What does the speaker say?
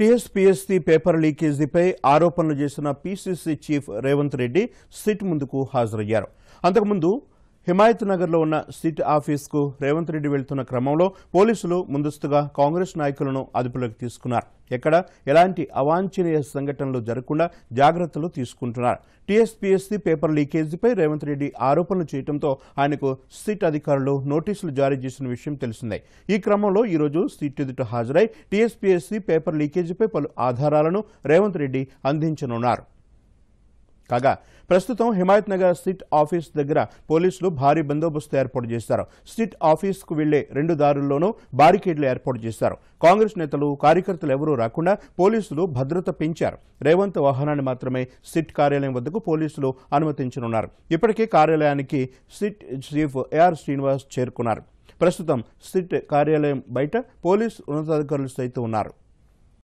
TSPSC paper లీకేజీపై ఆరోపణలు చేసిన PCC chief Revanth Reddy SIT ముందుకు హాజరయ్యారు అంతకుముందు హిమాయత్ నగర్లో ఉన్న సిట్ ఆఫీస్కు రేవంత్ రెడ్డి వెళ్తున్న క్రమంలో పోలీసులు ముందస్తుగా కాంగ్రెస్ నాయకులను అదుపులోకి తీసుకున్నారు ఎక్కడ ఎలాంటి అవాంఛనీయ సంఘటనలు జరగకుండా జాగ్రత్తలు తీసుకుంటున్నారు టీఎస్పీఎస్సీ పేపర్ లీకేజీపై రేవంత్ రెడ్డి ఆరోపణలు చేయడంతో ఆయనకు సిట్ అధికారులు నోటీసులు జారీ చేసిన విషయం తెలిసిందే ఈ క్రమంలో ఈరోజు సిట్ ఎదుట హాజరై టీఎస్పీఎస్సీ పేపర్ లీకేజీపై పలు ఆధారాలను రేవంత్ రెడ్డి అందించనున్నారు కాగా ప్రస్తుతం హిమాయత్ నగర్ సిట్ ఆఫీస్ దగ్గర పోలీసులు భారీ బందోబస్తు ఏర్పాటు చేశారు సిట్ ఆఫీస్కు వెళ్లే రెండు దారుల్లోనూ బారికేడ్లు ఏర్పాటు చేశారు కాంగ్రెస్ నేతలు కార్యకర్తలు ఎవరూ రాకుండా పోలీసులు భద్రత పెంచారు రేవంత్ వాహనాన్ని మాత్రమే సిట్ కార్యాలయం వద్దకు పోలీసులు అనుమతించనున్నారు ఇప్పటికే కార్యాలయానికి సిట్ చీఫ్ ఏఆర్ శ్రీనివాస్ చేరుకున్నారు ప్రస్తుతం సిట్ కార్యాలయం బయట పోలీసు ఉన్నతాధికారులు సైతం ఉన్నారు